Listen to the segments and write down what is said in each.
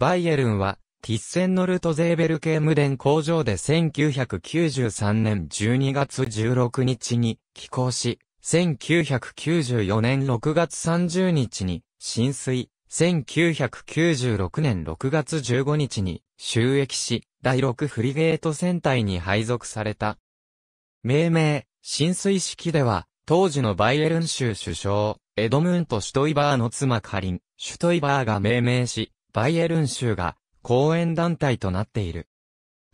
バイエルンは、ティッセンノルトゼーベル系無電工場で1993年12月16日に寄港し、1994年6月30日に浸水、1996年6月15日に収益し、第6フリゲート戦隊に配属された。命名、浸水式では、当時のバイエルン州首相、エドムント・シュトイバーの妻カリン、シュトイバーが命名し、バイエルン州が公演団体となっている。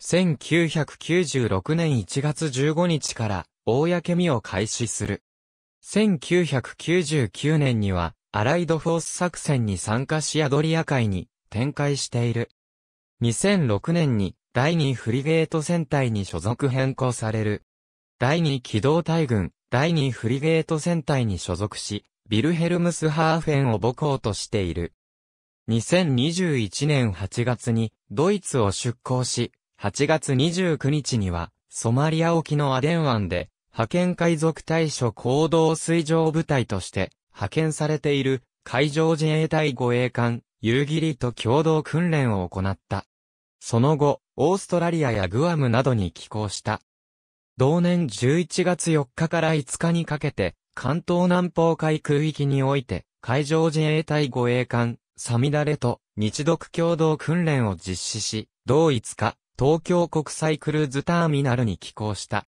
1996年1月15日から、公見を開始する。1999年には、アライドフォース作戦に参加しアドリア海に展開している。2006年に、第2フリゲート戦隊に所属変更される。第2機動隊軍、第2フリゲート戦隊に所属し、ビルヘルムスハーフェンを母校としている。2021年8月にドイツを出港し、8月29日にはソマリア沖のアデン湾で派遣海賊対処行動水上部隊として派遣されている海上自衛隊護衛艦夕霧と共同訓練を行った。その後、オーストラリアやグアムなどに寄港した。同年11月4日から5日にかけて、関東南方海空域において、海上自衛隊護衛艦、サミダレと日独共同訓練を実施し、同一日、東京国際クルーズターミナルに寄港した。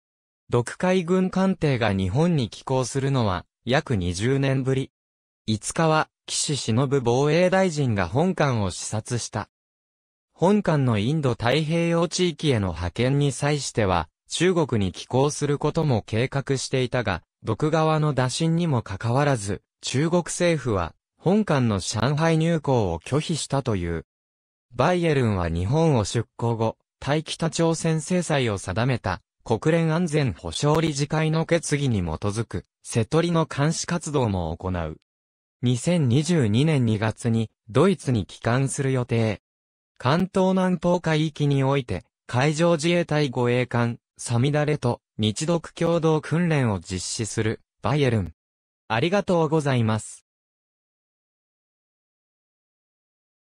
独海軍艦艇が日本に寄港するのは約20年ぶり。5日は岸忍防衛大臣が本艦を視察した。本艦のインド太平洋地域への派遣に際しては、中国に寄港することも計画していたが、独側の打診にもかかわらず、中国政府は本館の上海入港を拒否したという。バイエルンは日本を出港後、対北朝鮮制裁を定めた国連安全保障理事会の決議に基づく、瀬取りの監視活動も行う。2022年2月に、ドイツに帰還する予定。関東南方海域において、海上自衛隊護衛艦、サミダレと、日独共同訓練を実施する、バイエルン。ありがとうございます。